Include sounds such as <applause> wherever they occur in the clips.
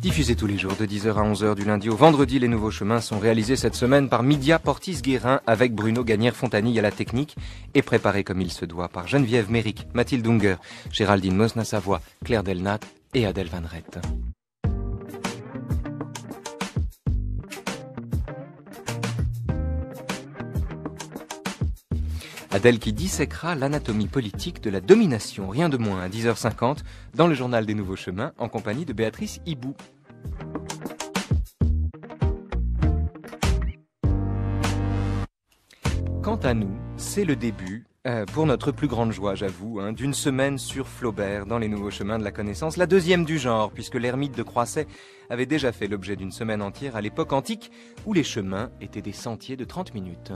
Diffusés tous les jours de 10h à 11h du lundi au vendredi, les nouveaux chemins sont réalisés cette semaine par Midia Portis-Guérin avec Bruno Gagnère-Fontanille à la technique et préparés comme il se doit par Geneviève Méric, Mathilde Unger, Géraldine Mosna-Savoie, Claire Delnat et Adèle Van Rett. Adèle qui dissèquera l'anatomie politique de la domination, rien de moins, à 10h50, dans le journal des Nouveaux Chemins, en compagnie de Béatrice Hibou. Quant à nous, c'est le début, euh, pour notre plus grande joie, j'avoue, hein, d'une semaine sur Flaubert dans les nouveaux chemins de la connaissance, la deuxième du genre, puisque l'ermite de Croisset avait déjà fait l'objet d'une semaine entière à l'époque antique, où les chemins étaient des sentiers de 30 minutes.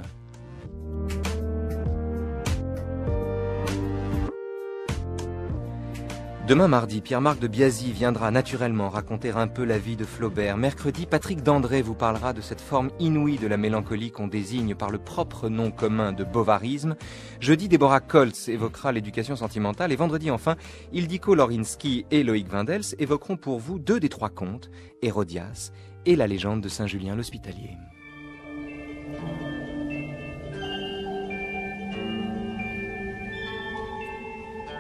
Demain mardi, Pierre-Marc de Biasi viendra naturellement raconter un peu la vie de Flaubert. Mercredi, Patrick Dandré vous parlera de cette forme inouïe de la mélancolie qu'on désigne par le propre nom commun de bovarisme. Jeudi, Déborah Colts évoquera l'éducation sentimentale. Et vendredi, enfin, Ildiko Lorinski et Loïc Vindels évoqueront pour vous deux des trois contes, Hérodias et la légende de Saint-Julien l'Hospitalier.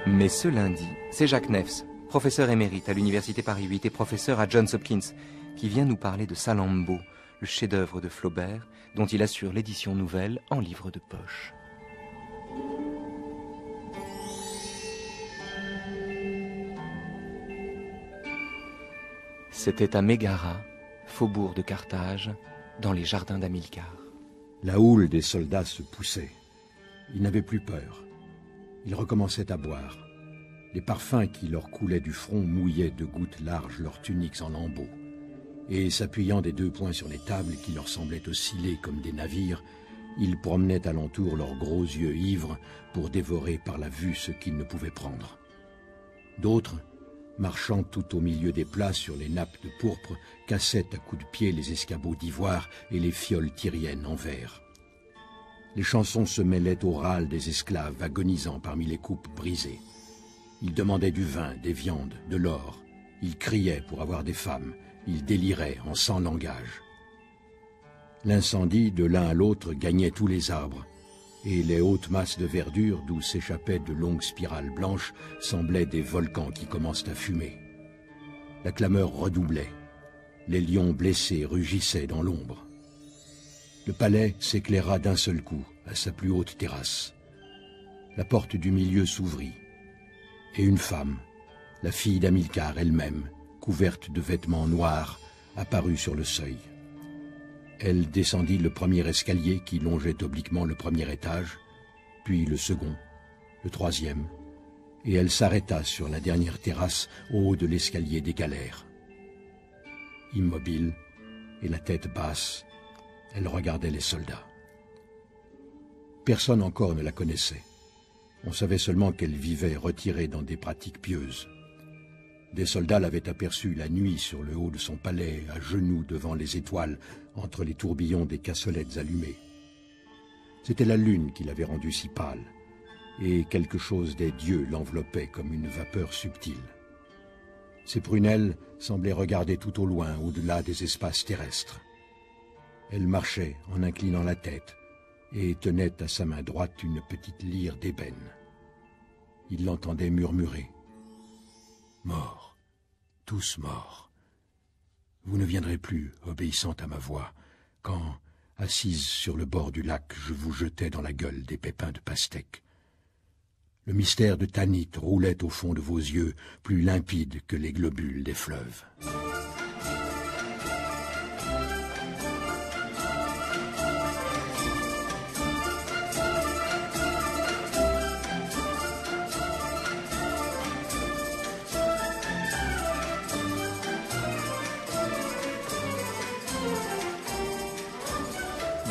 Mais ce lundi, c'est Jacques Neffs, professeur émérite à l'Université Paris 8 et professeur à Johns Hopkins, qui vient nous parler de Salambo, le chef-d'œuvre de Flaubert, dont il assure l'édition nouvelle en livre de poche. C'était à Mégara, faubourg de Carthage, dans les jardins d'Amilcar. La houle des soldats se poussait. Ils n'avaient plus peur. Ils recommençaient à boire. Les parfums qui leur coulaient du front mouillaient de gouttes larges leurs tuniques en lambeaux. Et s'appuyant des deux poings sur les tables qui leur semblaient osciller comme des navires, ils promenaient alentour leurs gros yeux ivres pour dévorer par la vue ce qu'ils ne pouvaient prendre. D'autres, marchant tout au milieu des plats sur les nappes de pourpre, cassaient à coups de pied les escabeaux d'ivoire et les fioles tyriennes en verre les chansons se mêlaient au râle des esclaves agonisant parmi les coupes brisées. Ils demandaient du vin, des viandes, de l'or. Ils criaient pour avoir des femmes. Ils déliraient en sans langage. L'incendie de l'un à l'autre gagnait tous les arbres, et les hautes masses de verdure d'où s'échappaient de longues spirales blanches semblaient des volcans qui commencent à fumer. La clameur redoublait. Les lions blessés rugissaient dans l'ombre. Le palais s'éclaira d'un seul coup à sa plus haute terrasse. La porte du milieu s'ouvrit, et une femme, la fille d'Amilcar elle-même, couverte de vêtements noirs, apparut sur le seuil. Elle descendit le premier escalier qui longeait obliquement le premier étage, puis le second, le troisième, et elle s'arrêta sur la dernière terrasse au haut de l'escalier des galères. Immobile et la tête basse, elle regardait les soldats. Personne encore ne la connaissait. On savait seulement qu'elle vivait retirée dans des pratiques pieuses. Des soldats l'avaient aperçue la nuit sur le haut de son palais, à genoux devant les étoiles, entre les tourbillons des cassolettes allumées. C'était la lune qui l'avait rendue si pâle, et quelque chose des dieux l'enveloppait comme une vapeur subtile. Ses prunelles semblaient regarder tout au loin, au-delà des espaces terrestres. Elle marchait en inclinant la tête et tenait à sa main droite une petite lyre d'ébène. Il l'entendait murmurer. Morts, tous morts. Vous ne viendrez plus, obéissant à ma voix, quand, assise sur le bord du lac, je vous jetais dans la gueule des pépins de pastèque. Le mystère de Tanit roulait au fond de vos yeux, plus limpide que les globules des fleuves.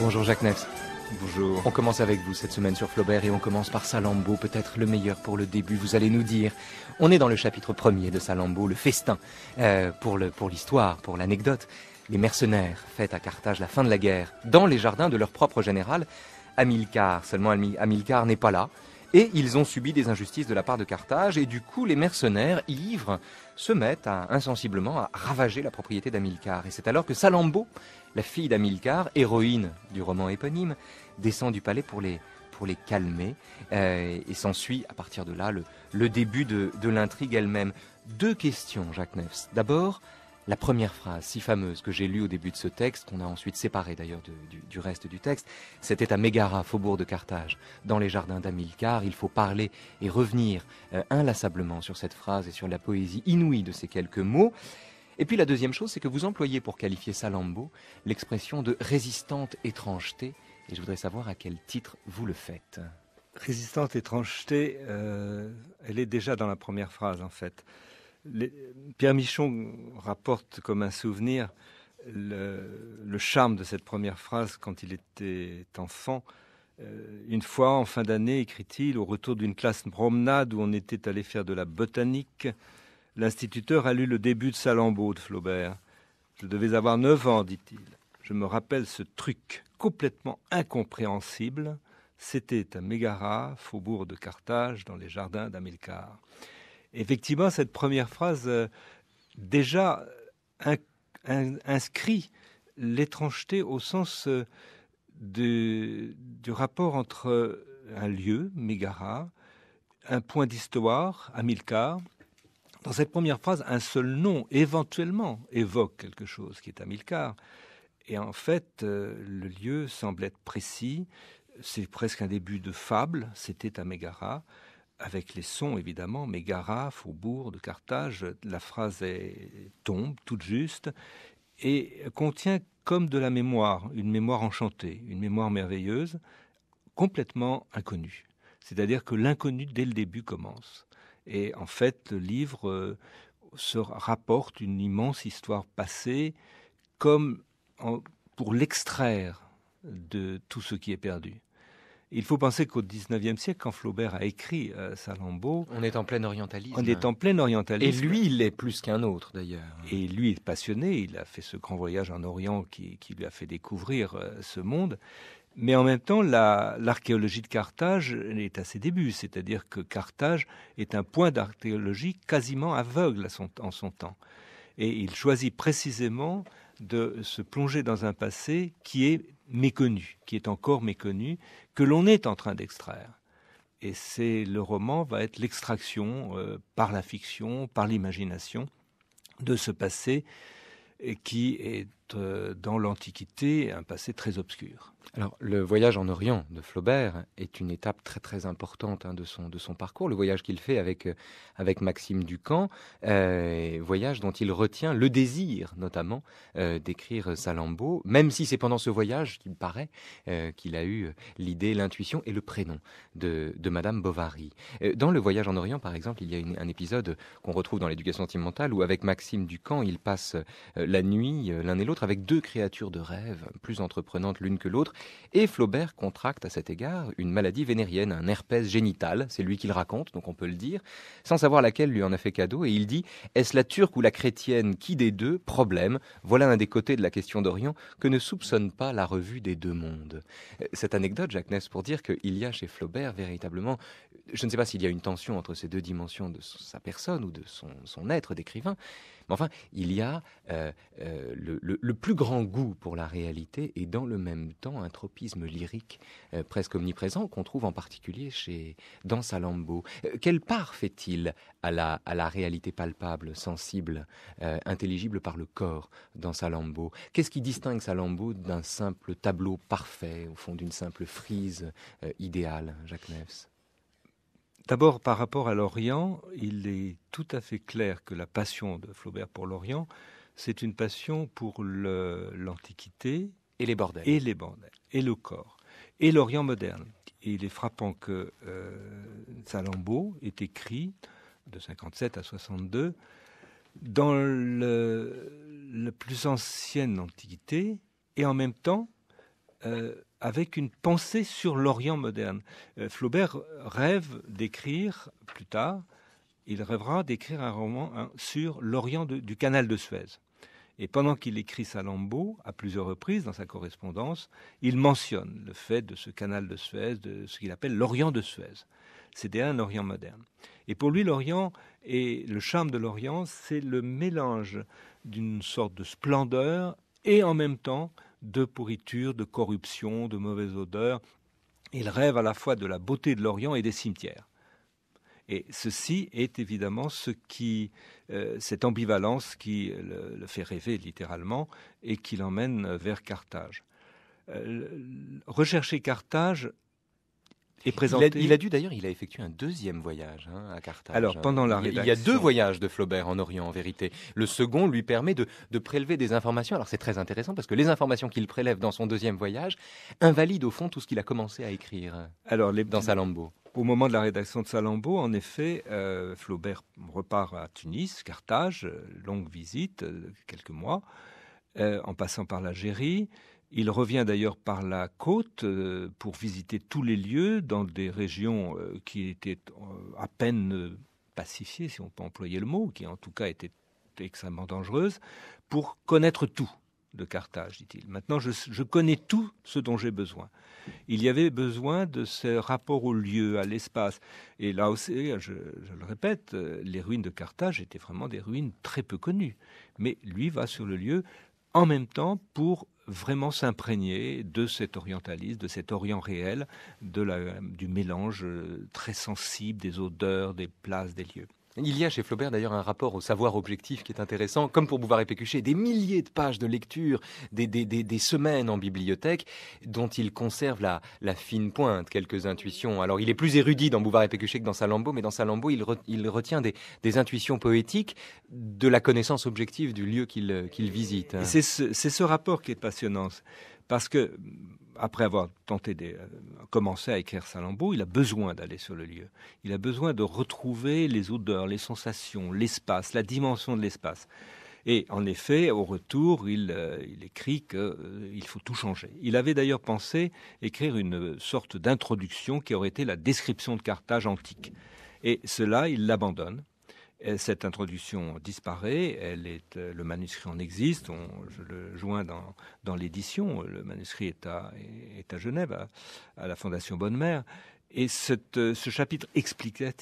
Bonjour Jacques Nefs. Bonjour. On commence avec vous cette semaine sur Flaubert et on commence par Salammbô, peut-être le meilleur pour le début, vous allez nous dire. On est dans le chapitre premier de Salammbô, le festin, euh, pour l'histoire, pour l'anecdote. Les mercenaires fêtent à Carthage la fin de la guerre, dans les jardins de leur propre général, Hamilcar. Seulement Hamilcar n'est pas là. Et ils ont subi des injustices de la part de Carthage, et du coup, les mercenaires, ivres, se mettent insensiblement à ravager la propriété d'Hamilcar. Et c'est alors que Salammbô la fille d'Amilcar, héroïne du roman éponyme, descend du palais pour les, pour les calmer. Euh, et s'ensuit à partir de là le, début de, l'intrigue elle-même. Deux questions, Jacques Neves. D'abord, la première phrase, si fameuse, que j'ai lue au début de ce texte, qu'on a ensuite séparée d'ailleurs du, reste du texte, c'était à Mégara, faubourg de Carthage, dans les jardins d'Amilcar. Il faut parler et revenir euh, inlassablement sur cette phrase et sur la poésie inouïe de ces quelques mots. Et puis la deuxième chose, c'est que vous employez pour qualifier Salambo l'expression de résistante étrangeté, et je voudrais savoir à quel titre vous le faites. Résistante étrangeté, euh, elle est déjà dans la première phrase en fait. Pierre Michon rapporte comme un souvenir le, charme de cette première phrase quand il était enfant. Euh, une fois, en fin d'année, écrit-il, au retour d'une classe promenade où on était allé faire de la botanique, L'instituteur a lu le début de Salammbô de Flaubert. Je devais avoir neuf ans, dit-il. Je me rappelle ce truc complètement incompréhensible. C'était à Mégara, faubourg de Carthage, dans les jardins d'Amilcar. Effectivement, cette première phrase euh, déjà inscrit l'étrangeté au sens euh, du rapport entre un lieu, Mégara, un point d'histoire, Amilcar, dans cette première phrase, un seul nom éventuellement évoque quelque chose qui est Hamilcar. Et en fait, euh, le lieu semble être précis. C'est presque un début de fable. C'était à Mégara, avec les sons évidemment. Mégara, faubourg de Carthage. La phrase est, tombe toute juste et contient comme de la mémoire, une mémoire enchantée, une mémoire merveilleuse, complètement inconnue. C'est-à-dire que l'inconnu dès le début commence. Et en fait, le livre euh, se rapporte une immense histoire passée comme pour l'extraire de tout ce qui est perdu. Il faut penser qu'au XIXe siècle, quand Flaubert a écrit euh, Salammbô... On est en plein orientalisme. On est en plein orientalisme. Et lui, il est plus qu'un autre, d'ailleurs. Et lui est passionné. Il a fait ce grand voyage en Orient qui, lui a fait découvrir euh, ce monde. Mais en même temps, l'archéologie de Carthage est à ses débuts, c'est-à-dire que Carthage est un point d'archéologie quasiment aveugle en son temps. Et il choisit précisément de se plonger dans un passé qui est méconnu, qui est encore méconnu, que l'on est en train d'extraire. Et c'est le roman va être l'extraction euh, par la fiction, par l'imagination, de ce passé qui est euh, dans l'Antiquité un passé très obscur. Alors, le voyage en Orient de Flaubert est une étape très très importante hein, de, son, de son parcours. Le voyage qu'il fait avec, euh, avec Maxime Ducamp, euh, voyage dont il retient le désir notamment euh, d'écrire Salambeau, même si c'est pendant ce voyage qu'il paraît qu'il a eu l'idée, l'intuition et le prénom de, de Madame Bovary. Dans le voyage en Orient, par exemple, il y a un épisode qu'on retrouve dans l'éducation sentimentale où avec Maxime Ducamp, il passe la nuit l'un et l'autre avec deux créatures de rêve, plus entreprenantes l'une que l'autre. Et Flaubert contracte à cet égard une maladie vénérienne, un herpès génital. C'est lui qui le raconte, donc on peut le dire, sans savoir laquelle lui en a fait cadeau. Et il dit Est-ce la turque ou la chrétienne Qui des deux Problème. Voilà un des côtés de la question d'Orient que ne soupçonne pas la revue des deux mondes. Euh, cette anecdote, Jacques Ness, pour dire qu'il y a chez Flaubert véritablement, je ne sais pas s'il y a une tension entre ces deux dimensions de sa personne ou de son être d'écrivain, enfin, il y a euh, euh, le, plus grand goût pour la réalité et dans le même temps un tropisme lyrique euh, presque omniprésent qu'on trouve en particulier chez dans Salambo. quelle part fait-il à la, réalité palpable, sensible, intelligible par le corps dans Salambo Qu'est-ce qui distingue Salambo d'un simple tableau parfait, au fond d'une simple frise idéale, Jacques Neves D'abord, par rapport à l'Orient, il est tout à fait clair que la passion de Flaubert pour l'Orient, c'est une passion pour l'Antiquité. Et les bordels. Et les bordels. Et le corps. Et l'Orient moderne. Et il est frappant que euh, Salammbô ait est écrit de 57 à 62 dans la plus ancienne Antiquité et en même temps. Euh, avec une pensée sur l'Orient moderne. Euh, Flaubert rêve d'écrire plus tard, il rêvera d'écrire un roman sur l'Orient du canal de Suez. Et pendant qu'il écrit Salammbô, à plusieurs reprises dans sa correspondance, il mentionne le fait de ce canal de Suez, de ce qu'il appelle l'Orient de Suez. C'est un Orient moderne. Et pour lui, l'Orient et le charme de l'Orient, c'est le mélange d'une sorte de splendeur et en même temps de pourriture, de corruption, de mauvaise odeur. Il rêve à la fois de la beauté de l'Orient et des cimetières. Et ceci est évidemment ce qui, euh, cette ambivalence qui le, fait rêver littéralement et qui l'emmène vers Carthage. Euh, rechercher Carthage il, a, dû d'ailleurs, il a effectué un deuxième voyage hein, à Carthage. Alors hein. pendant la il, y a deux voyages de Flaubert en Orient en vérité. Le second lui permet de, prélever des informations. Alors c'est très intéressant parce que les informations qu'il prélève dans son deuxième voyage invalident au fond tout ce qu'il a commencé à écrire. Alors dans Salammbô au moment de la rédaction de Salambo, en effet, euh, Flaubert repart à Tunis, Carthage, euh, longue visite, euh, quelques mois, en passant par l'Algérie. Il revient d'ailleurs par la côte euh, pour visiter tous les lieux dans des régions euh, qui étaient euh, à peine pacifiées, si on peut employer le mot, qui en tout cas étaient extrêmement dangereuses, pour connaître tout de Carthage, dit-il. Maintenant, je, connais tout ce dont j'ai besoin. Il y avait besoin de ce rapport au lieu, à l'espace. Et là aussi, je, le répète, les ruines de Carthage étaient vraiment des ruines très peu connues. Mais lui va sur le lieu en même temps pour vraiment s'imprégner de cet orientalisme, de cet orient réel, du mélange euh, très sensible des odeurs, des places, des lieux. Il y a chez Flaubert d'ailleurs un rapport au savoir objectif qui est intéressant, comme pour Bouvard et Pécuchet, des milliers de pages de lecture, des, semaines en bibliothèque, dont il conserve la, fine pointe, quelques intuitions. Alors il est plus érudit dans Bouvard et Pécuchet que dans Salammbô, mais dans Salammbô, il, retient des, intuitions poétiques de la connaissance objective du lieu qu'il visite. C'est ce, ce rapport qui est passionnant, parce que après avoir tenté de, euh, commencer à écrire Salammbô, il a besoin d'aller sur le lieu. Il a besoin de retrouver les odeurs, les sensations, l'espace, la dimension de l'espace. Et en effet, au retour, il, euh, écrit qu'il euh, faut tout changer. Il avait d'ailleurs pensé écrire une sorte d'introduction qui aurait été la description de Carthage antique. Et cela, il l'abandonne cette introduction disparaît, elle est, euh, le manuscrit en existe, je le joins dans, l'édition, le manuscrit est à, est à Genève, à, la Fondation Bonne-Mère, et euh, ce chapitre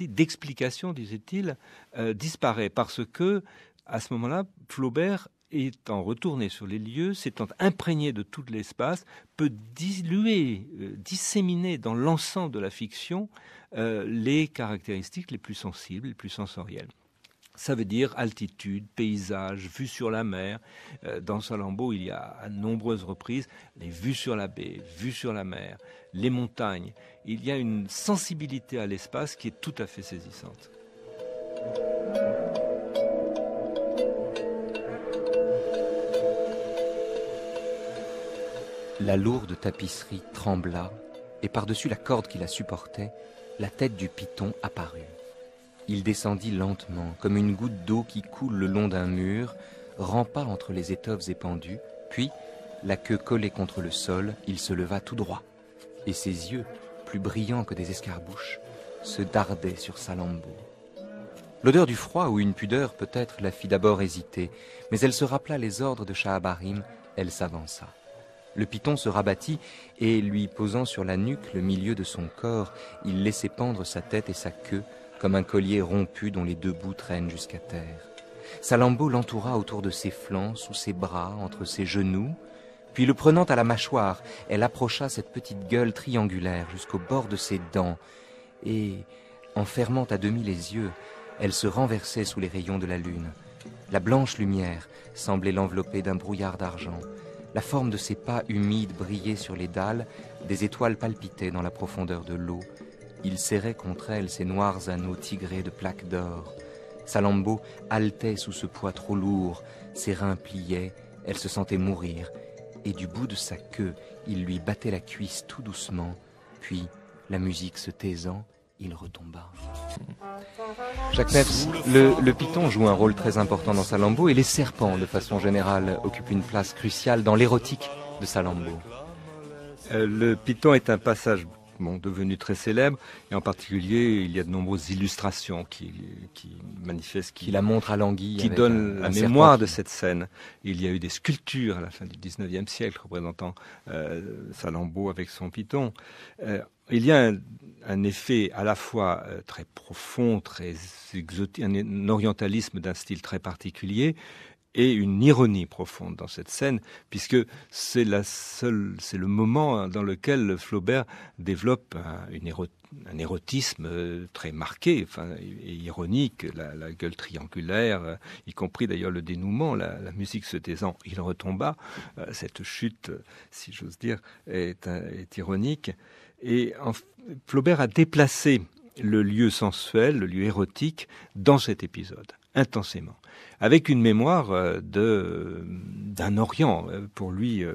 d'explication, disait-il, euh, disparaît parce que, à ce moment-là, Flaubert étant retourné sur les lieux, s'étant imprégné de tout l'espace, peut diluer, disséminer dans l'ensemble de la fiction les caractéristiques les plus sensibles, les plus sensorielles ça veut dire altitude, paysage, vue sur la mer. Euh, dans Salambo, il y a à nombreuses reprises les vues sur la baie, vues sur la mer, les montagnes. Il y a une sensibilité à l'espace qui est tout à fait saisissante. La lourde tapisserie trembla et par-dessus la corde qui la supportait, la tête du python apparut. Il descendit lentement, comme une goutte d'eau qui coule le long d'un mur, rampa entre les étoffes épandues, puis, la queue collée contre le sol, il se leva tout droit, et ses yeux, plus brillants que des escarbouches, se dardaient sur Salammbô. L'odeur du froid ou une pudeur peut-être la fit d'abord hésiter, mais elle se rappela les ordres de Shahabarim, elle s'avança. Le python se rabattit et, lui posant sur la nuque le milieu de son corps, il laissait pendre sa tête et sa queue comme un collier rompu dont les deux bouts traînent jusqu'à terre. Salammbô l'entoura autour de ses flancs, sous ses bras, entre ses genoux, puis le prenant à la mâchoire, elle approcha cette petite gueule triangulaire jusqu'au bord de ses dents, et, en fermant à demi les yeux, elle se renversait sous les rayons de la lune. La blanche lumière semblait l'envelopper d'un brouillard d'argent. La forme de ses pas humides brillait sur les dalles, des étoiles palpitaient dans la profondeur de l'eau, il serrait contre elle ses noirs anneaux tigrés de plaques d'or. Salambo haletait sous ce poids trop lourd, ses reins pliaient, elle se sentait mourir, et du bout de sa queue, il lui battait la cuisse tout doucement, puis, la musique se taisant, il retomba. Jacques Neves, le, python joue un rôle très important dans Salambo, et les serpents, de façon générale, occupent une place cruciale dans l'érotique de Salambo. Euh, le python est un passage sont devenus très célèbre, Et en particulier, il y a de nombreuses illustrations qui, manifestent, qui, la montrent à l'anguille, qui donnent la mémoire de cette scène. Il y a eu des sculptures à la fin du 19e siècle représentant euh, Salambo avec son piton. Euh, il y a un, un, effet à la fois euh, très profond, très exotique, un, orientalisme d'un style très particulier, et une ironie profonde dans cette scène, puisque c'est le moment dans lequel Flaubert développe un, érotisme euh, très marqué, enfin, et ironique, la, gueule triangulaire, euh, y compris d'ailleurs le dénouement, la, musique se taisant, il retomba. Euh, cette chute, si j'ose dire, est, ironique. Et Flaubert a déplacé le lieu sensuel, le lieu érotique, dans cet épisode, intensément avec une mémoire euh, de d'un Orient euh, pour lui euh,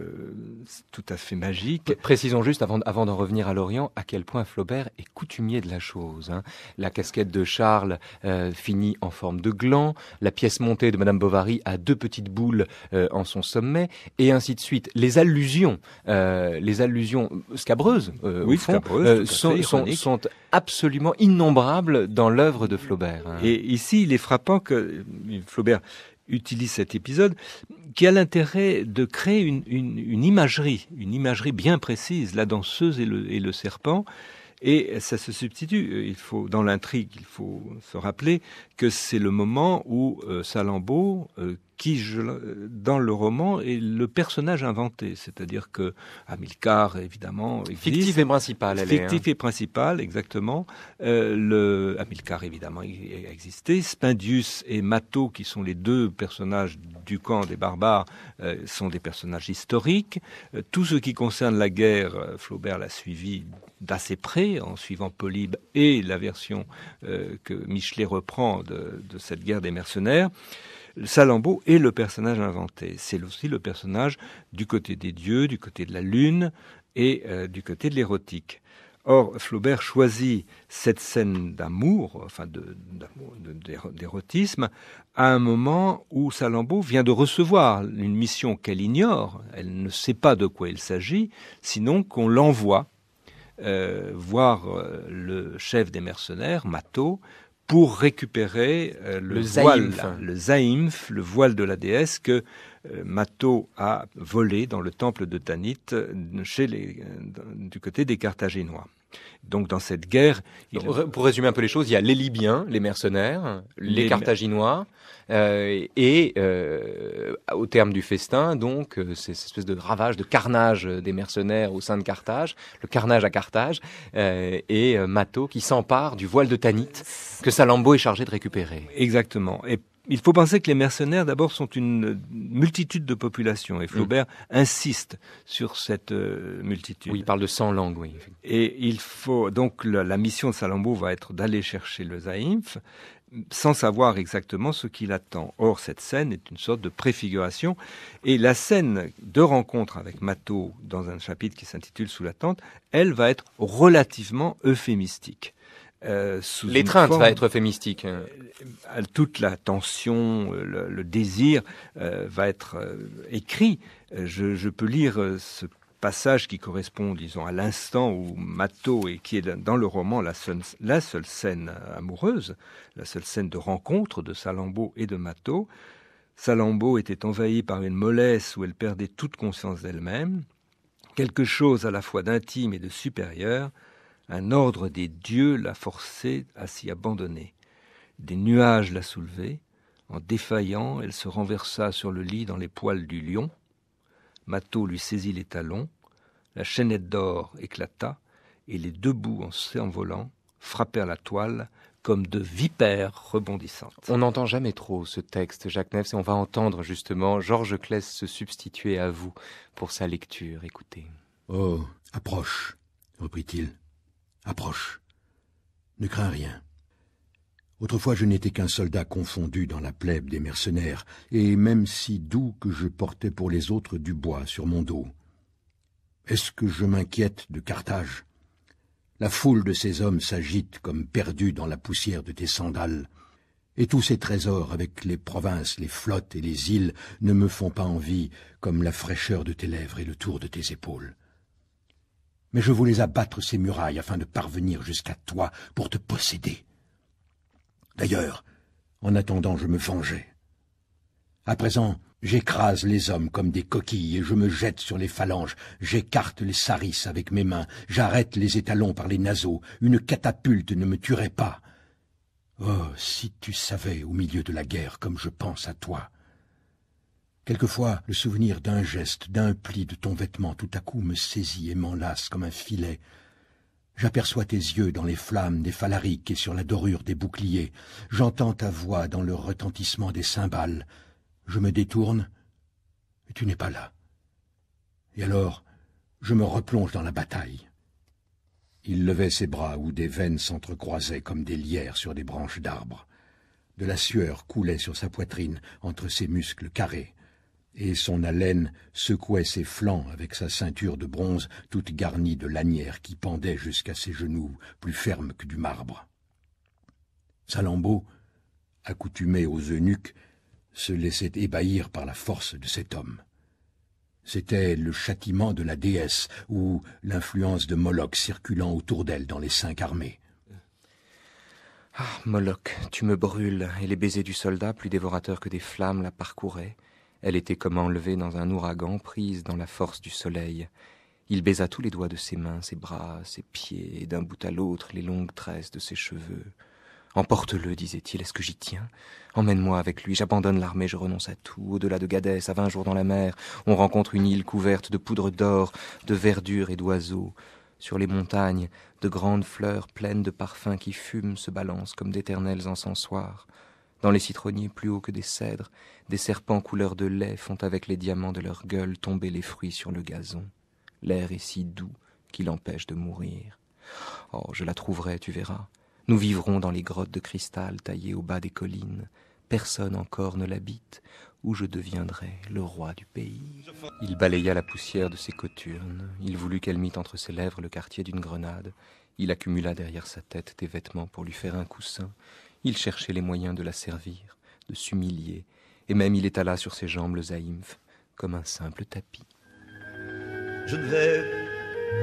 tout à fait magique. Précisons juste avant, avant d'en revenir à l'Orient à quel point Flaubert est coutumier de la chose. Hein. La casquette de Charles finit en forme de gland, la pièce montée de Madame Bovary a deux petites boules en son sommet et ainsi de suite. Les allusions, les allusions scabreuses, oui, sont, sont absolument innombrables dans l'œuvre de Flaubert. Hein. Et ici, il est frappant que Flaubert utilise cet épisode, qui a l'intérêt de créer une, imagerie, une imagerie bien précise, la danseuse et le serpent, et ça se substitue. Euh, il faut, dans l'intrigue, il faut se rappeler que c'est le moment où euh, Salambo, euh, qui je, euh, dans le roman est le personnage inventé, c'est-à-dire que Hamilcar évidemment existe. fictif et principal, elle est, Fictif hein. et principal exactement. le Hamilcar évidemment a existé. Spindius et Mato, qui sont les deux personnages du camp des barbares, sont des personnages historiques. tout ce qui concerne la guerre, Flaubert l'a suivi d'assez près, en suivant Polybe et la version euh, que Michelet reprend de, cette guerre des mercenaires, Salambeau est le personnage inventé. C'est aussi le personnage du côté des dieux, du côté de la lune et euh, du côté de l'érotique. Or, Flaubert choisit cette scène d'amour, enfin d'érotisme, à un moment où Salambeau vient de recevoir une mission qu'elle ignore, elle ne sait pas de quoi il s'agit, sinon qu'on l'envoie euh, voir euh, le chef des mercenaires, Mato, pour récupérer euh, le, zaïmph. le voile de la déesse que Mato a volé dans le temple de Tanit chez du côté des Carthaginois. Donc dans cette guerre... Pour résumer un peu les choses, il y a les Libyens, les mercenaires, les, Carthaginois, euh, et euh, au terme du festin, donc, euh, cette espèce de ravage, de carnage des mercenaires au sein de Carthage, le carnage à Carthage, et Mato qui s'empare du voile de Tanit que Salambo est chargé de récupérer. Exactement. Et il faut penser que les mercenaires, d'abord, sont une euh, multitude de populations, et mm. Flaubert insiste sur cette euh, multitude. Oui, il parle de 100 langues, oui. Et il faut, donc, la, mission de Salambo va être d'aller chercher le Zaïmph, sans savoir exactement ce qu'il attend. Or, cette scène est une sorte de préfiguration. Et la scène de rencontre avec Mato dans un chapitre qui s'intitule Sous la tente, elle va être relativement euphémistique. Euh, sous L'étreinte va être euphémistique. Euh, euh, toute la tension, le, désir va être écrit. Je, peux lire ce passage qui correspond, disons, à l'instant où Matteau, et qui est dans le roman la seule, scène amoureuse, la seule scène de rencontre de Salambo et de Matteau. Salambo était envahie par une mollesse où elle perdait toute conscience d'elle-même, quelque chose à la fois d'intime et de supérieur, un ordre des dieux l'a forçait à s'y abandonner. Des nuages la soulevaient. En défaillant, elle se renversa sur le lit dans les poils du lion. Mato lui saisit les talons. La chaînette d'or éclata et les deux bouts en s'envolant frappèrent la toile comme de vipères rebondissantes. On n'entend jamais trop ce texte, Jacques Neff, et on va entendre justement Georges Clès se substituer à vous pour sa lecture. Écoutez. Oh, approche, reprit-il. Approche. Ne crains rien. Autrefois je n'étais qu'un soldat confondu dans la plèbe des mercenaires, et même si doux que je portais pour les autres du bois sur mon dos. Est-ce que je m'inquiète de Carthage La foule de ces hommes s'agite comme perdue dans la poussière de tes sandales, et tous ces trésors avec les provinces, les flottes et les îles ne me font pas envie comme la fraîcheur de tes lèvres et le tour de tes épaules mais je voulais abattre ces murailles afin de parvenir jusqu'à toi pour te posséder. D'ailleurs, en attendant, je me vengeais. À présent, j'écrase les hommes comme des coquilles et je me jette sur les phalanges, j'écarte les sarisses avec mes mains, j'arrête les étalons par les naseaux, une catapulte ne me tuerait pas. Oh, si tu savais, au milieu de la guerre, comme je pense à toi. Quelquefois, le souvenir d'un geste, d'un pli de ton vêtement tout à coup me saisit et m'enlace comme un filet. J'aperçois tes yeux dans les flammes des phalariques et sur la dorure des boucliers. J'entends ta voix dans le retentissement des cymbales. Je me détourne, et tu n'es pas là. Et alors, je me replonge dans la bataille. Il levait ses bras où des veines s'entrecroisaient comme des lierres sur des branches d'arbres. De la sueur coulait sur sa poitrine entre ses muscles carrés et son haleine secouait ses flancs avec sa ceinture de bronze toute garnie de lanières qui pendaient jusqu'à ses genoux, plus fermes que du marbre. Salammbô, accoutumé aux eunuques, se laissait ébahir par la force de cet homme. C'était le châtiment de la déesse ou l'influence de Moloch circulant autour d'elle dans les cinq armées. Ah, Moloch, tu me brûles, et les baisers du soldat, plus dévorateurs que des flammes, la parcouraient. Elle était comme enlevée dans un ouragan, prise dans la force du soleil. Il baisa tous les doigts de ses mains, ses bras, ses pieds, et d'un bout à l'autre les longues tresses de ses cheveux. Emporte-le, disait-il, est-ce que j'y tiens Emmène-moi avec lui, j'abandonne l'armée, je renonce à tout, au-delà de Gadès, à vingt jours dans la mer, on rencontre une île couverte de poudre d'or, de verdure et d'oiseaux. Sur les montagnes, de grandes fleurs pleines de parfums qui fument se balancent comme d'éternels encensoirs. Dans les citronniers plus hauts que des cèdres, des serpents couleur de lait font avec les diamants de leur gueule tomber les fruits sur le gazon. L'air est si doux qu'il empêche de mourir. Oh, je la trouverai, tu verras. Nous vivrons dans les grottes de cristal taillées au bas des collines. Personne encore ne l'habite, où je deviendrai le roi du pays. Il balaya la poussière de ses cothurnes. Il voulut qu'elle mît entre ses lèvres le quartier d'une grenade. Il accumula derrière sa tête des vêtements pour lui faire un coussin. Il cherchait les moyens de la servir, de s'humilier, et même il étala sur ses jambes le zaïmph comme un simple tapis. Je ne vais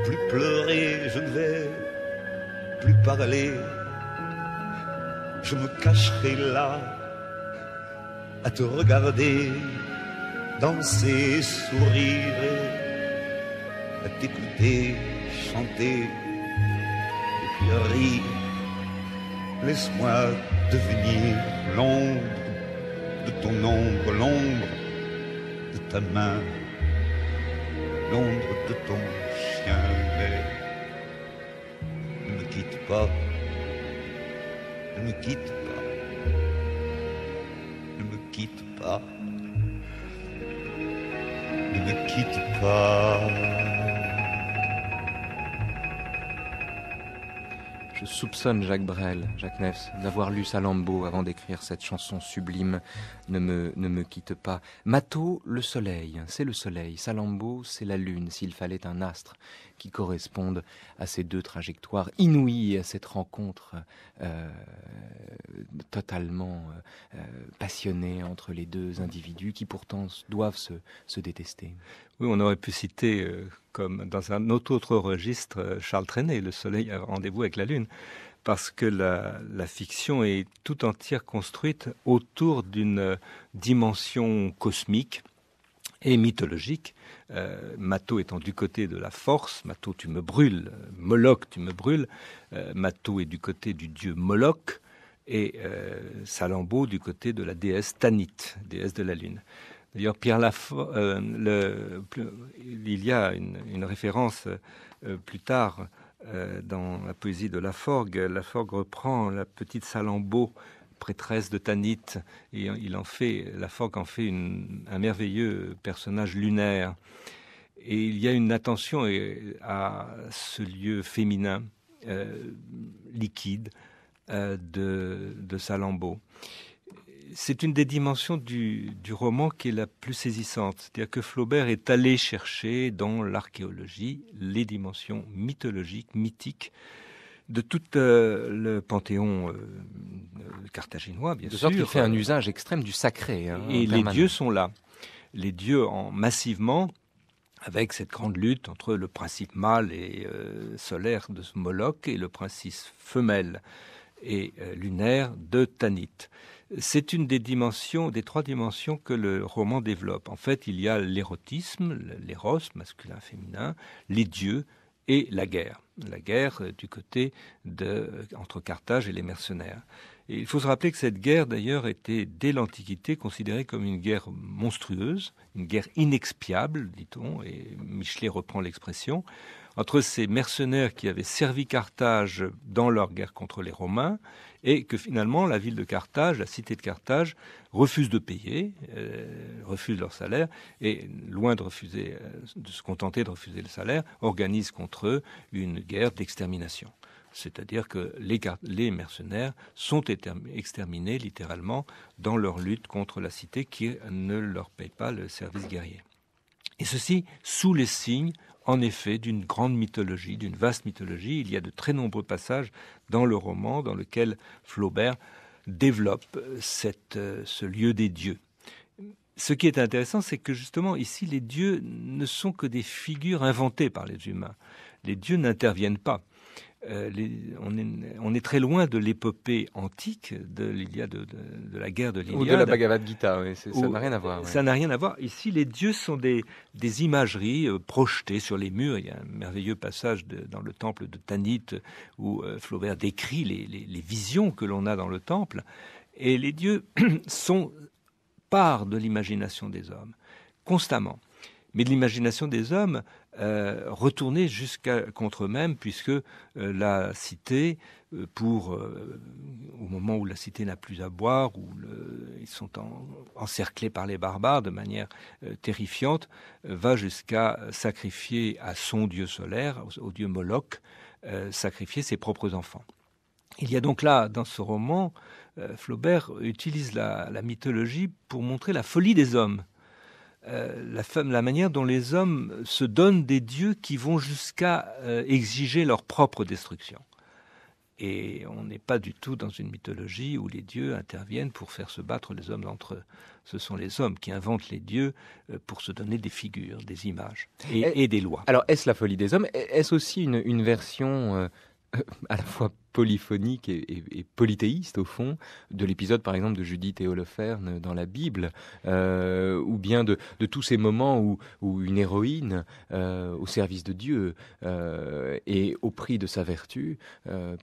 plus pleurer, je ne vais plus parler. Je me cacherai là à te regarder danser, sourire, à t'écouter chanter et puis rire. Laisse-moi devenir l'ombre de ton ombre, l'ombre de ta main, l'ombre de ton chien, ne me quitte pas, ne me quitte pas, ne me quitte pas, ne me quitte pas. Je soupçonne Jacques Brel, Jacques Neves, d'avoir lu Salambo avant d'écrire cette chanson sublime Ne me, ne me quitte pas. Mato, le soleil, c'est le soleil. Salambo, c'est la lune, s'il fallait un astre qui corresponde à ces deux trajectoires inouïes, à cette rencontre euh, totalement euh, euh, passionnée entre les deux individus qui pourtant doivent se, détester. Oui, on aurait pu citer comme dans un autre registre, euh, Charles Trenet, Le Soleil a euh, rendez-vous avec la Lune, parce que la, fiction est tout entière construite autour d'une euh, dimension cosmique et mythologique. Mato étant du côté de la force, Mato tu me brûles, Moloch tu me brûles, Mato est du côté du dieu Moloch et Salambo du côté de la déesse Tanit, déesse de la lune. D'ailleurs, Pierre euh, il y a une, référence euh, plus tard euh, dans la poésie de Laforgue. Laforgue reprend la petite Salambo prêtresse de Tanit, et il en fait, Laforgue en fait un merveilleux personnage lunaire. Et il y a une attention à ce lieu féminin, liquide, de, de c'est une des dimensions du, roman qui est la plus saisissante. C'est-à-dire que Flaubert est allé chercher dans l'archéologie les dimensions mythologiques, mythiques de tout euh, le panthéon euh, euh, carthaginois, bien sûr. De sorte qu'il fait un usage extrême du sacré. Hein, et les dieux sont là. Les dieux en massivement avec cette grande lutte entre le principe mâle et solaire de Moloch et le principe femelle et lunaire de Tanit. C'est une des dimensions, des trois dimensions que le roman développe. En fait, il y a l'érotisme, l'éros, masculin, féminin, les dieux et la guerre. La guerre euh, du côté de, euh, entre Carthage et les mercenaires. il faut se rappeler que cette guerre, d'ailleurs, était dès l'Antiquité considérée comme une guerre monstrueuse, une guerre inexpiable, dit-on, et Michelet reprend l'expression, entre ces mercenaires qui avaient servi Carthage dans leur guerre contre les Romains et que finalement la ville de Carthage, la cité de Carthage, refuse de payer, euh, refuse leur salaire, et loin de refuser, euh, de se contenter de refuser le salaire, organise contre eux une guerre d'extermination. C'est-à-dire que les, les, mercenaires sont exterminés littéralement dans leur lutte contre la cité qui ne leur paye pas le service guerrier. Et ceci sous les signes en effet d'une grande mythologie, d'une vaste mythologie. Il y a de très nombreux passages dans le roman dans lequel Flaubert développe euh, cette, euh, ce lieu des dieux. Ce qui est intéressant, c'est que justement ici, les dieux ne sont que des figures inventées par les humains. Les dieux n'interviennent pas. Euh, on, est, très loin de l'épopée antique de, l'Iliade, de, la guerre de l'Iliade. Ou de la Bhagavad Gita, ça n'a rien à voir. Ça n'a rien à voir. Ici, les dieux sont des, des, imageries euh, projetées sur les murs. Il y a un merveilleux passage dans le temple de Tanit où euh, Flaubert décrit les visions que l'on a dans le temple. Et les dieux <clears throat> sont part de l'imagination des hommes, constamment. Mais de l'imagination des hommes, euh, retourner jusqu'à contre eux-mêmes, puisque euh, la cité, euh, pour au moment où la cité n'a plus à boire, où ils sont encerclés par les barbares de manière terrifiante, va jusqu'à sacrifier à son dieu solaire, au, dieu Moloch, sacrifier ses propres enfants. Il y a donc là, dans ce roman, Flaubert utilise la mythologie pour montrer la folie des hommes euh, la, femme, la manière dont les hommes se donnent des dieux qui vont jusqu'à euh, exiger leur propre destruction. Et on n'est pas du tout dans une mythologie où les dieux interviennent pour faire se battre les hommes entre eux. Ce sont les hommes qui inventent les dieux euh, pour se donner des figures, des images eh, et, des lois. Alors est-ce la folie des hommes Est-ce aussi une, version <laughs> à la fois polyphonique et, polythéiste au fond de l'épisode par exemple de Judith et Holoferne dans la Bible, euh, ou bien de, tous ces moments où, une héroïne euh, au service de Dieu euh, et au prix de sa vertu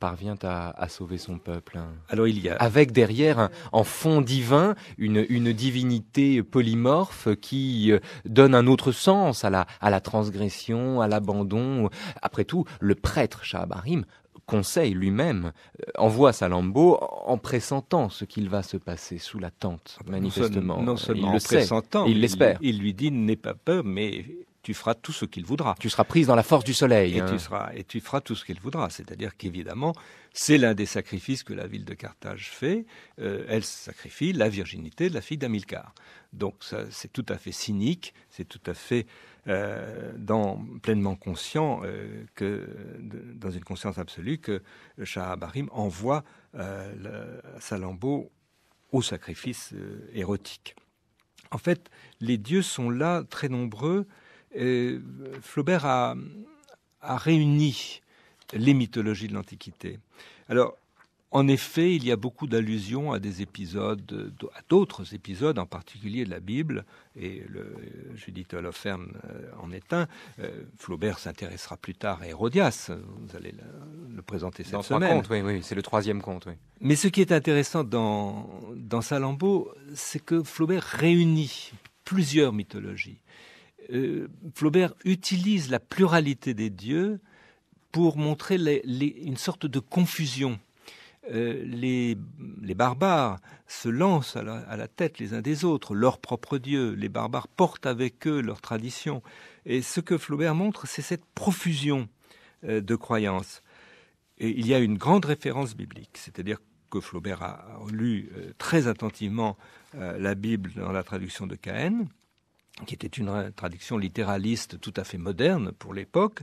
parvient à, sauver son peuple. Alors il y a avec derrière en fond divin une, divinité polymorphe qui donne un autre sens à la, à la transgression, à l'abandon. Après tout, le prêtre Shahabarim Conseil lui-même euh, envoie Salambo en pressentant ce qu'il va se passer sous la tente, manifestement. Non seulement il le pressentant, il l'espère. Il, il, lui dit n'aie pas peur, mais tu feras tout ce qu'il voudra. Tu seras prise dans la force du soleil. Et, tu, hein. feras tout ce qu'il voudra. C'est-à-dire qu'évidemment, c'est l'un des sacrifices que la ville de Carthage fait. Euh, elle sacrifie la virginité de la fille d'Amilcar. Donc c'est tout à fait cynique, c'est tout à fait euh, dans, pleinement conscient euh, que, dans une conscience absolue, que Shahabarim envoie Salambo au sacrifice érotique. En fait, les dieux sont là très nombreux euh, Flaubert a, réuni les mythologies de l'Antiquité. Alors, en effet, il y a beaucoup d'allusions à des épisodes, à d'autres épisodes, en particulier de la Bible, et le, Judith Holoferne euh, en est un. Euh, Flaubert s'intéressera plus tard à Hérodias, vous allez le, présenter cette semaine. c'est le troisième conte. Mais ce qui est intéressant dans, dans c'est que Flaubert réunit plusieurs mythologies. Euh, Flaubert utilise la pluralité des dieux pour montrer une sorte de confusion. Euh, les, barbares se lancent à la, tête les uns des autres, leur propres dieu. Les barbares portent avec eux leur tradition. Et ce que Flaubert montre, c'est cette profusion euh, de croyances. Et il y a une grande référence biblique, c'est-à-dire que Flaubert a lu très attentivement la Bible dans la traduction de Cahen qui était une traduction littéraliste tout à fait moderne pour l'époque,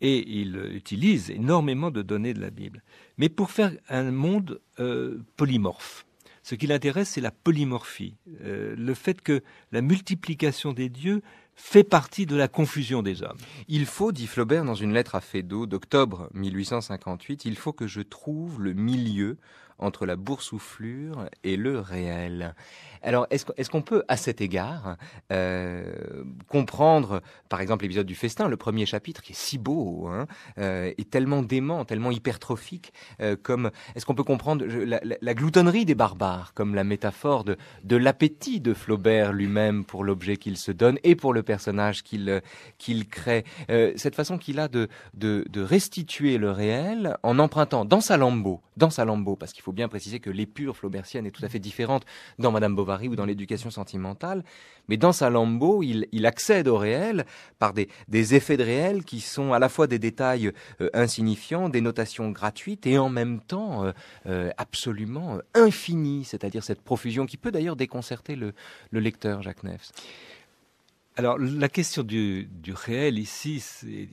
et il utilise énormément de données de la Bible. Mais pour faire un monde euh, polymorphe, ce qui l'intéresse, c'est la polymorphie, euh, le fait que la multiplication des dieux fait partie de la confusion des hommes. Il faut, dit Flaubert dans une lettre à Feydeau d'octobre 1858, il faut que je trouve le milieu entre la boursouflure et le réel. Alors, est-ce, est-ce qu'on peut, à cet égard, euh, comprendre, par exemple, l'épisode du festin, le premier chapitre, qui est si beau, hein, et euh, tellement dément, tellement hypertrophique, euh, comme, est-ce qu'on peut comprendre la, gloutonnerie des barbares, comme la métaphore de, l'appétit de Flaubert lui-même pour l'objet qu'il se donne et pour le personnage qu'il, qu'il crée, cette façon qu'il a de, de, restituer le réel en empruntant dans lambeau, dans lambeau parce qu'il faut bien préciser que l'épure flaubertienne est tout à fait différente dans Madame Bovary ou dans l'éducation sentimentale. Mais dans Salammbô, il, il accède au réel par des, effets de réel qui sont à la fois des détails euh, insignifiants, des notations gratuites et en même temps euh, euh, absolument infinies, c'est-à-dire cette profusion qui peut d'ailleurs déconcerter le, lecteur, Jacques Neff. Alors la question du, réel ici,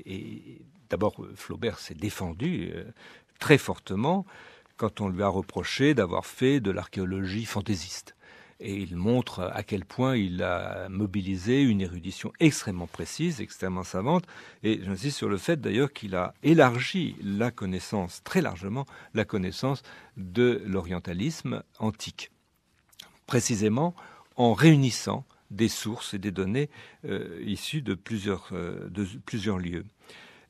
et d'abord Flaubert s'est défendu très fortement quand on lui a reproché d'avoir fait de l'archéologie fantaisiste. Et il montre à quel point il a mobilisé une érudition extrêmement précise, extrêmement savante. Et j'insiste sur le fait d'ailleurs qu'il a élargi la connaissance, très largement, la connaissance de l'orientalisme antique. Précisément en réunissant des sources et des données euh, issues de plusieurs, euh, de plusieurs lieux.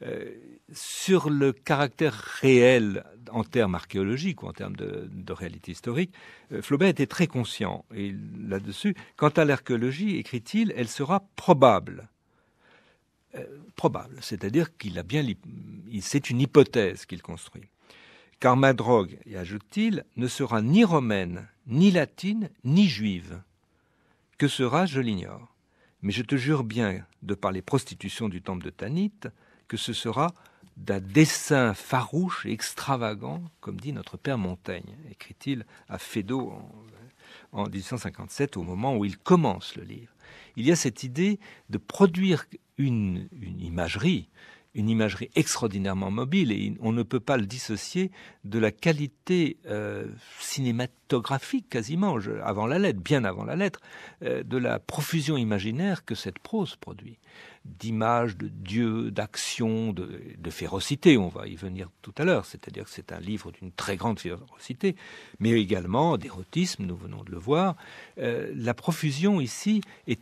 Euh, sur le caractère réel en termes archéologiques ou en termes de, réalité historique, euh, Flaubert était très conscient et là-dessus. Quant à l'archéologie, écrit-il, elle sera probable. Euh, probable, c'est-à-dire qu'il a bien, c'est une hypothèse qu'il construit. Car ma drogue, y ajoute-t-il, ne sera ni romaine, ni latine, ni juive. Que sera, je l'ignore. Mais je te jure bien, de par les prostitutions du temple de Tanit, que ce sera d'un dessin farouche et extravagant, comme dit notre père Montaigne, écrit-il à Feydeau en, 1857, au moment où il commence le livre. Il y a cette idée de produire une imagerie, une imagerie extraordinairement mobile et on ne peut pas le dissocier de la qualité euh, cinématographique quasiment, avant la lettre, bien avant la lettre, euh, de la profusion imaginaire que cette prose produit, d'images, de dieux, d'actions, de, férocité, on va y venir tout à l'heure, c'est-à-dire que c'est un livre d'une très grande férocité, mais également d'érotisme, nous venons de le voir. Euh, la profusion ici est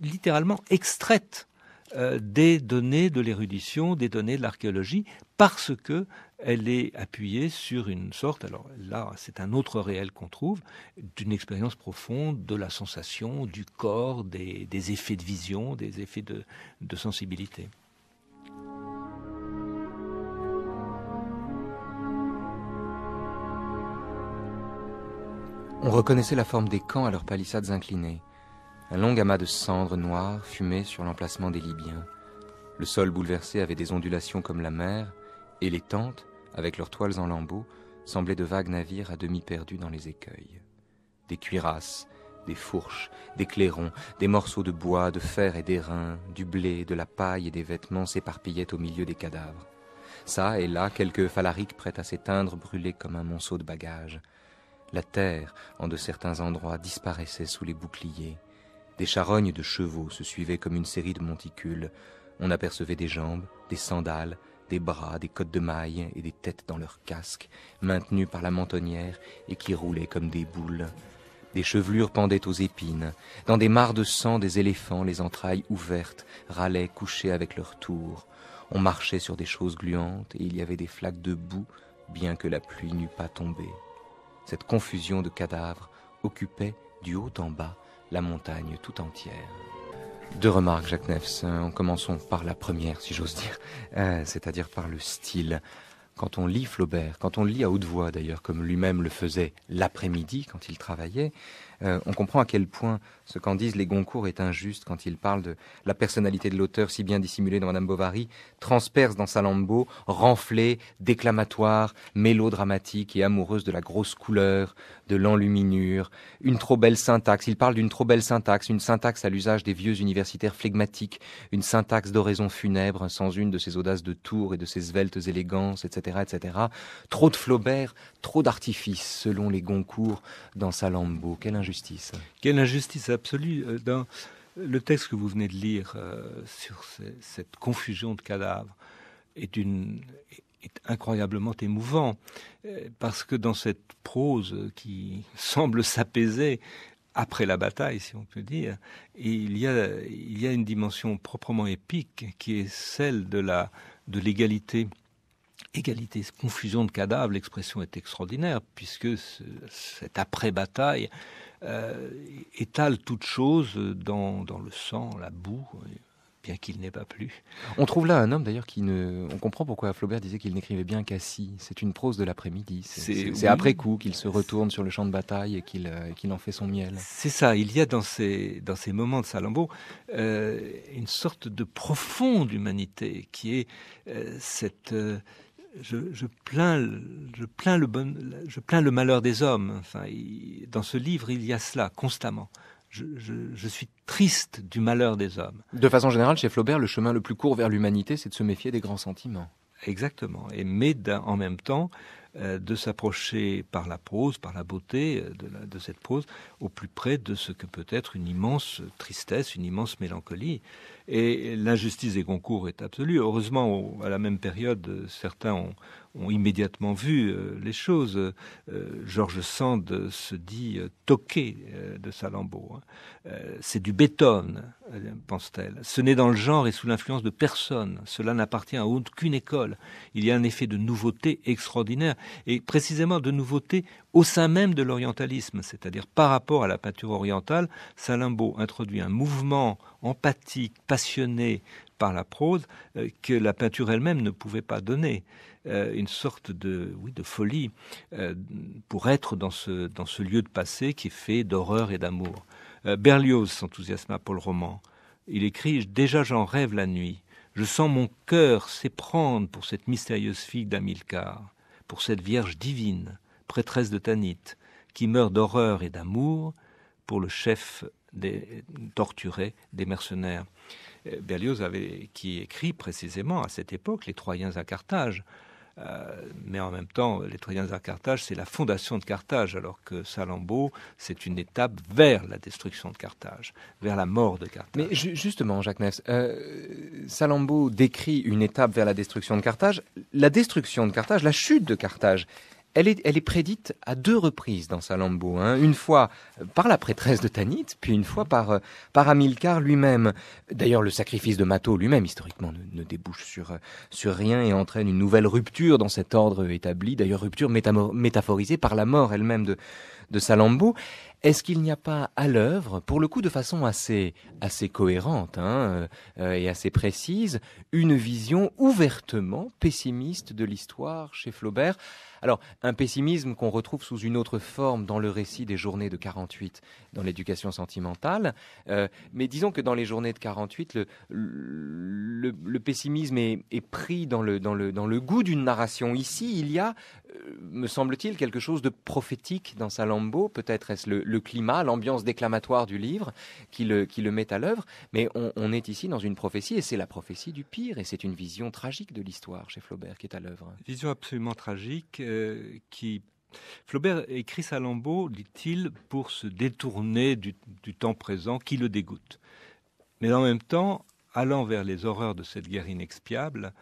littéralement extraite euh, des données de l'érudition, des données de l'archéologie, parce que elle est appuyée sur une sorte, alors là c'est un autre réel qu'on trouve, d'une expérience profonde de la sensation, du corps, des, effets de vision, des effets de sensibilité. On reconnaissait la forme des camps à leurs palissades inclinées. Un long amas de cendres noires fumait sur l'emplacement des Libyens. Le sol bouleversé avait des ondulations comme la mer, et les tentes, avec leurs toiles en lambeaux, semblaient de vagues navires à demi perdus dans les écueils. Des cuirasses, des fourches, des clairons, des morceaux de bois, de fer et d'airain, du blé, de la paille et des vêtements s'éparpillaient au milieu des cadavres. Ça et là, quelques phalariques prêts à s'éteindre brûlaient comme un monceau de bagages. La terre, en de certains endroits, disparaissait sous les boucliers. Des charognes de chevaux se suivaient comme une série de monticules. On apercevait des jambes, des sandales, des bras, des côtes de mailles et des têtes dans leurs casques, maintenues par la mentonnière et qui roulaient comme des boules. Des chevelures pendaient aux épines. Dans des mares de sang, des éléphants, les entrailles ouvertes, râlaient couchés avec leur tour. On marchait sur des choses gluantes et il y avait des flaques de boue, bien que la pluie n'eût pas tombé. Cette confusion de cadavres occupait, du haut en bas, la montagne tout entière. Deux remarques, Jacques Nefs. Euh, en commençant par la première, si j'ose dire, euh, c'est-à-dire par le style. Quand on lit Flaubert, quand on lit à haute voix d'ailleurs, comme lui-même le faisait l'après-midi quand il travaillait, euh, on comprend à quel point ce qu'en disent les Goncourt est injuste quand il parle de la personnalité de l'auteur si bien dissimulée dans Madame Bovary, transperce dans Salammbô, renflée, déclamatoire, mélodramatique et amoureuse de la grosse couleur, de l'enluminure, une trop belle syntaxe. Il parle d'une trop belle syntaxe, une syntaxe à l'usage des vieux universitaires flegmatiques, une syntaxe d'oraison funèbre sans une de ses audaces de tours et de ses sveltes élégances, etc., etc. Trop de Flaubert, trop d'artifice, selon les Goncourt dans quel Quelle quelle injustice absolue euh, dans le texte que vous venez de lire euh, sur cette confusion de cadavres est incroyablement émouvant euh, parce que dans cette prose qui <laughs> semble s'apaiser après la bataille, si on peut dire, il y a, une dimension proprement épique qui est celle de la de l'égalité. Égalité, confusion de cadavres, l'expression est extraordinaire, puisque cette après-bataille euh, étale toute chose dans, le sang, la boue, bien qu'il n'ait pas plu. On trouve là un homme d'ailleurs qui ne. On comprend pourquoi Flaubert disait qu'il n'écrivait bien qu'assis. C'est une prose de l'après-midi. C'est après coup qu'il se retourne sur le champ de bataille euh, et qu'il en fait son miel. C'est ça. Il y a dans ces, dans ces moments de Salammbô euh, une sorte de profonde humanité qui est cette je, plains, le malheur des hommes. Enfin, dans ce livre, il y a cela constamment. Je, suis triste du malheur des hommes. De façon générale, chez Flaubert, le chemin le plus court vers l'humanité, c'est de se méfier des grands sentiments. Exactement. Et mais en même temps, euh, de s'approcher par la prose, par la beauté euh, de, de, cette prose, au plus près de ce que peut être une immense tristesse, une immense mélancolie. Et l'injustice des concours est absolue. Heureusement, à la même période, certains ont, immédiatement vu euh, les choses. Euh, Georges Sand se dit euh, toqué de Salammbô. Hein. C'est du béton pense-t-elle. Ce n'est dans le genre et sous l'influence de personne. Cela n'appartient à aucune école. Il y a un effet de nouveauté extraordinaire et précisément de nouveauté au sein même de l'orientalisme, c'est-à-dire par rapport à la peinture orientale, Salimbo introduit un mouvement empathique, passionné par la prose, euh, que la peinture elle-même ne pouvait pas donner. Euh, une sorte de, oui, de folie euh, pour être dans ce, dans ce lieu de passé qui est fait d'horreur et d'amour. Berlioz s'enthousiasma pour le roman. Il écrit Déjà j'en rêve la nuit. Je sens mon cœur s'éprendre pour cette mystérieuse fille d'Amilcar, pour cette vierge divine prêtresse de Tanit, qui meurt d'horreur et d'amour pour le chef des torturés, des mercenaires. Euh, Berlioz avait, qui écrit précisément à cette époque les Troyens à Carthage. Euh, mais en même temps, les Troyens à Carthage, c'est la fondation de Carthage, alors que salambo c'est une étape vers la destruction de Carthage, vers la mort de Carthage. Mais justement, Jacques Neff, euh, décrit une étape vers la destruction de Carthage. La destruction de Carthage, la chute de Carthage, elle est, prédite à deux reprises dans Salambo, hein. Une fois euh, par la prêtresse de Tanit, puis une fois par, euh, par Amilcar lui-même. D'ailleurs, le sacrifice de Mato lui-même, historiquement, ne, débouche sur, euh, sur rien et entraîne une nouvelle rupture dans cet ordre établi. D'ailleurs, rupture métaphorisée par la mort elle-même de, de Salambo. Est-ce qu'il n'y a pas à l'œuvre, pour le coup de façon assez, assez cohérente hein, euh, et assez précise, une vision ouvertement pessimiste de l'histoire chez Flaubert alors, un pessimisme qu'on retrouve sous une autre forme dans le récit des journées de 48, dans l'éducation sentimentale. Euh, mais disons que dans les journées de 48, le, pessimisme est, pris dans le, dans le, dans le goût d'une narration. Ici, il y a, euh, me semble-t-il, quelque chose de prophétique dans Salambo. Peut-être est-ce le le climat, l'ambiance déclamatoire du livre qui le, qui le met à l'œuvre. Mais on, est ici dans une prophétie, et c'est la prophétie du pire, et c'est une vision tragique de l'histoire chez Flaubert qui est à l'œuvre. Vision absolument tragique euh, qui Flaubert écrit Salambeau, dit-il, pour se détourner du, temps présent qui le dégoûte. Mais en même temps, allant vers les horreurs de cette guerre inexpiable,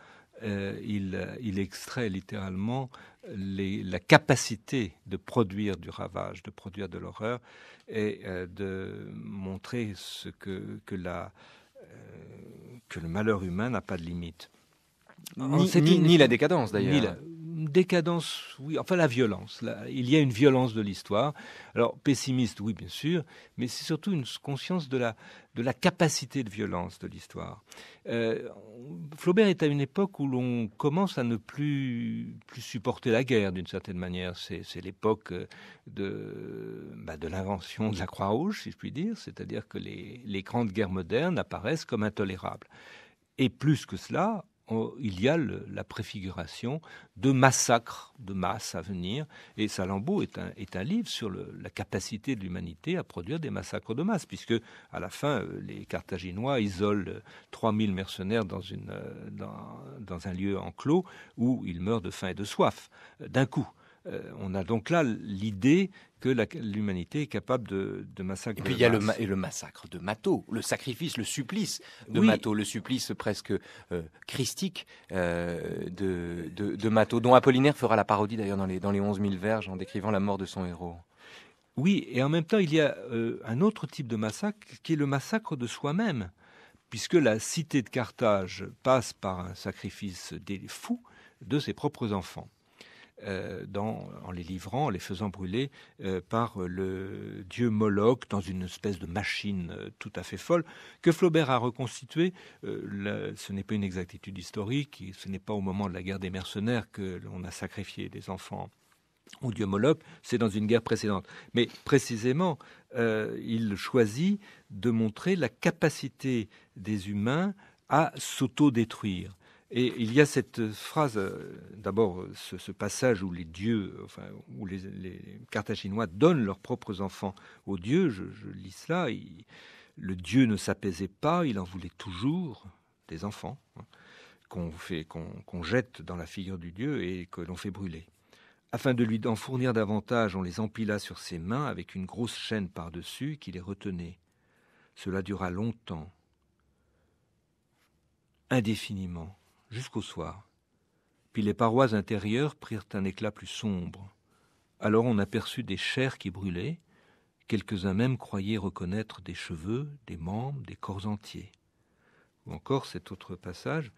euh, euh, il, extrait littéralement la capacité de produire du ravage, de produire de l'horreur et euh, de montrer ce que, le malheur humain n'a pas de limite. ni, la décadence d'ailleurs décadence, oui, enfin la violence. Il y a une violence de l'histoire. Alors pessimiste, oui, bien sûr, mais c'est surtout une conscience de la, de la capacité de violence de l'histoire. Euh, Flaubert est à une époque où l'on commence à ne plus, plus supporter la guerre d'une certaine manière. C'est l'époque euh, de, bah, de l'invention de la Croix-Rouge, si je puis dire, c'est-à-dire que les, les grandes guerres modernes apparaissent comme intolérables. Et plus que cela, il y a la préfiguration de massacres de masse à venir. Et Salambo est un, livre sur la capacité de l'humanité à produire des massacres de masse, puisque à la fin, euh, les Carthaginois isolent 3000 euh, mercenaires euh, dans, dans un lieu enclos où ils meurent de faim et de soif d'un coup. Euh, on a donc là l'idée que l'humanité est capable de, de massacres. Et puis il y a le, massacre de Mato, le sacrifice, le supplice de oui. le supplice presque euh, christique euh, de, de, dont Apollinaire fera la parodie d'ailleurs dans les, 11 000 verges en décrivant la mort de son héros. Oui, et en même temps, il y a un autre type de massacre qui est le massacre de soi-même, puisque la cité de Carthage passe par un sacrifice des fous de ses propres enfants. Euh, en les livrant, en les faisant brûler euh, par le dieu Moloch dans une espèce de machine euh, tout à fait folle que Flaubert a reconstituée. ce n'est pas une exactitude historique, ce n'est pas au moment de la guerre des mercenaires que l'on a sacrifié des enfants au dieu Moloch, c'est dans une guerre précédente. Mais précisément, il choisit de montrer la capacité des humains à s'auto-détruire. Et il y a cette phrase, euh, d'abord euh, ce, passage où les dieux, enfin, où les, Carthaginois donnent leurs propres enfants aux dieux, je, lis cela, le dieu ne s'apaisait pas, il en voulait toujours des enfants hein, qu'on fait, qu'on jette dans la figure du dieu et que l'on fait brûler. Afin de lui en fournir davantage, on les empila sur ses mains avec une grosse chaîne par-dessus qui les retenait. Cela dura longtemps, indéfiniment jusqu'au soir. Puis les parois intérieures prirent un éclat plus sombre. Alors on aperçut des chairs qui brûlaient, quelques-uns même croyaient reconnaître des cheveux, des membres, des corps entiers. Ou encore cet autre passage,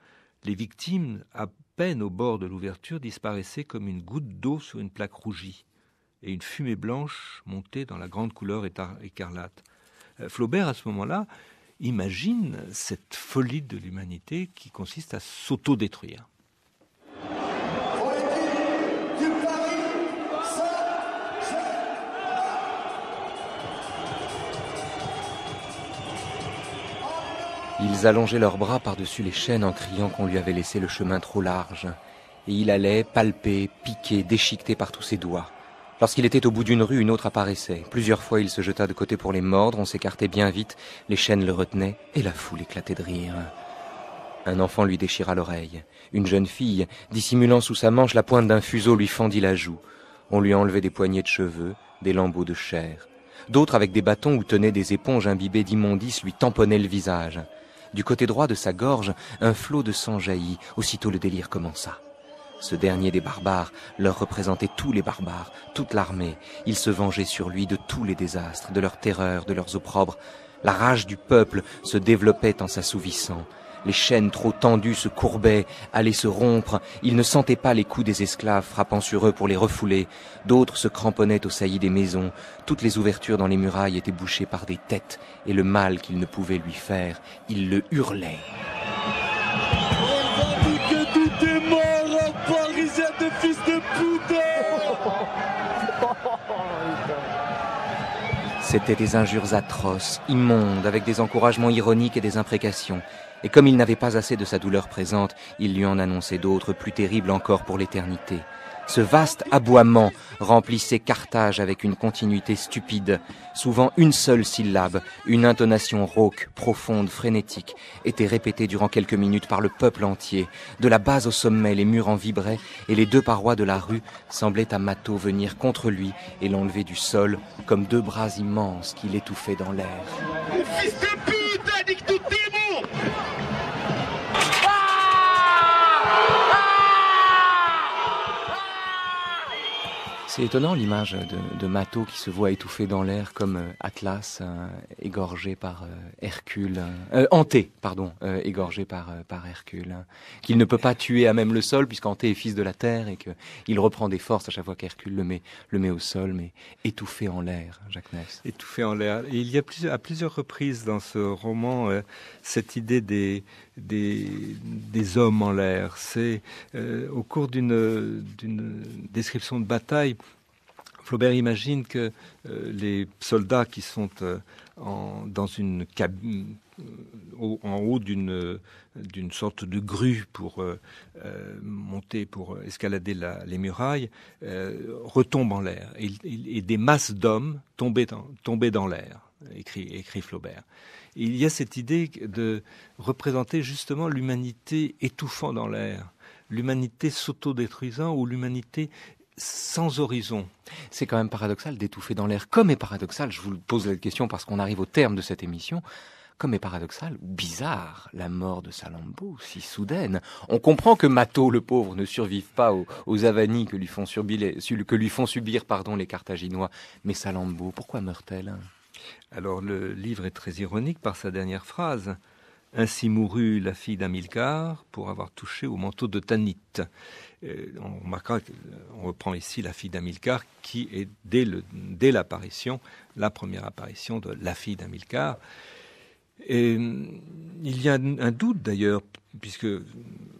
les victimes, à peine au bord de l'ouverture, disparaissaient comme une goutte d'eau sur une plaque rougie, et une fumée blanche montait dans la grande couleur écarlate. Euh, Flaubert, à ce moment-là, imagine cette folie de l'humanité qui consiste à s'auto-détruire. Ils allongeaient leurs bras par-dessus les chaînes en criant qu'on lui avait laissé le chemin trop large, et il allait, palper, piquer, déchiqueté par tous ses doigts. Lorsqu'il était au bout d'une rue, une autre apparaissait. Plusieurs fois, il se jeta de côté pour les mordre, on s'écartait bien vite, les chaînes le retenaient, et la foule éclatait de rire. Un enfant lui déchira l'oreille. Une jeune fille, dissimulant sous sa manche la pointe d'un fuseau, lui fendit la joue. On lui enlevait des poignées de cheveux, des lambeaux de chair. D'autres, avec des bâtons ou tenaient des éponges imbibées d'immondices, lui tamponnaient le visage. Du côté droit de sa gorge, un flot de sang jaillit. Aussitôt le délire commença. Ce dernier des barbares leur représentait tous les barbares, toute l'armée. Ils se vengeaient sur lui de tous les désastres, de leurs terreurs, de leurs opprobres. La rage du peuple se développait en s'assouvissant. Les chaînes trop tendues se courbaient, allaient se rompre, ils ne sentaient pas les coups des esclaves frappant sur eux pour les refouler, d'autres se cramponnaient aux saillies des maisons, toutes les ouvertures dans les murailles étaient bouchées par des têtes, et le mal qu'ils ne pouvaient lui faire, ils le hurlaient. C'étaient des injures atroces, immondes, avec des encouragements ironiques et des imprécations. Et comme il n'avait pas assez de sa douleur présente, il lui en annonçait d'autres, plus terribles encore pour l'éternité. Ce vaste aboiement remplissait Carthage avec une continuité stupide, souvent une seule syllabe, une intonation rauque, profonde, frénétique, était répétée durant quelques minutes par le peuple entier. De la base au sommet, les murs en vibraient, et les deux parois de la rue semblaient à Matos venir contre lui et l'enlever du sol, comme deux bras immenses qui l'étouffaient dans l'air. C'est étonnant l'image de, de qui se voit étouffé dans l'air comme euh, Atlas euh, égorgé par euh, Hercule, hanté, pardon, égorgé par, par Hercule, hein. qu'il ne peut pas tuer à même le sol puisqu'Hanté est fils de la terre et qu'il reprend des forces à chaque fois qu'Hercule le met, le met au sol, mais étouffé en l'air, Jacques Ness. Étouffé en l'air. Il y a à plusieurs reprises dans ce roman cette idée des, des, hommes en l'air. C'est euh, au cours d'une description de bataille, Flaubert imagine que euh, les soldats qui sont euh, en, dans une cabine, en haut d'une sorte de grue pour monter, pour escalader les murailles, retombent en l'air. Et, des masses d'hommes tombaient dans, dans l'air, écrit, écrit Flaubert il y a cette idée de représenter justement l'humanité étouffant dans l'air, l'humanité s'autodétruisant ou l'humanité sans horizon. C'est quand même paradoxal d'étouffer dans l'air, comme est paradoxal, je vous pose la question parce qu'on arrive au terme de cette émission, comme est paradoxal bizarre la mort de Salambo, si soudaine. On comprend que Mato, le pauvre, ne survive pas aux, avanies que lui font subir, que lui font subir pardon, les Carthaginois. Mais Salambo, pourquoi meurt-elle alors le livre est très ironique par sa dernière phrase. Ainsi mourut la fille d'Amilcar pour avoir touché au manteau de Tanit. Euh, on reprend ici la fille d'Amilcar qui est dès l'apparition, la première apparition de la fille d'Amilcar. Et hum, il y a un doute d'ailleurs, puisque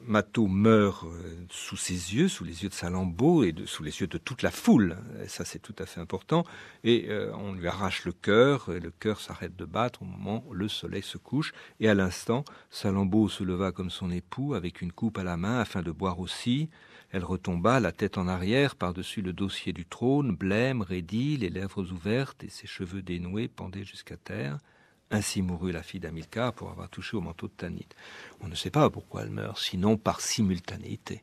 Mato meurt euh, sous ses yeux, sous les yeux de Salambo et sous les yeux de toute la foule. ça, c'est tout à fait important. Et euh, on lui arrache le cœur, et le cœur s'arrête de battre au moment où le soleil se couche. Et à l'instant, Salambo se leva comme son époux, avec une coupe à la main, afin de boire aussi. Elle retomba, la tête en arrière, par-dessus le dossier du trône, blême, raidie, les lèvres ouvertes et ses cheveux dénoués pendaient jusqu'à terre. Ainsi mourut la fille d'Amilcar pour avoir touché au manteau de Tanit. On ne sait pas pourquoi elle meurt, sinon par simultanéité,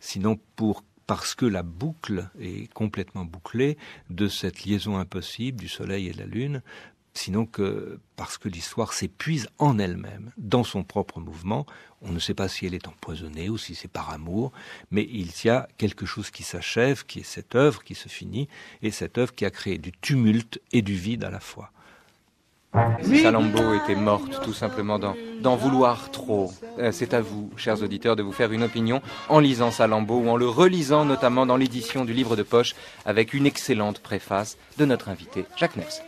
sinon pour parce que la boucle est complètement bouclée de cette liaison impossible du Soleil et de la Lune, sinon que parce que l'histoire s'épuise en elle-même, dans son propre mouvement. On ne sait pas si elle est empoisonnée ou si c'est par amour, mais il y a quelque chose qui s'achève, qui est cette œuvre qui se finit, et cette œuvre qui a créé du tumulte et du vide à la fois. Salambo était morte tout simplement d'en vouloir trop. Euh, c'est à vous, chers auditeurs, de vous faire une opinion en lisant Salambo ou en le relisant notamment dans l'édition du livre de poche avec une excellente préface de notre invité Jacques Nex.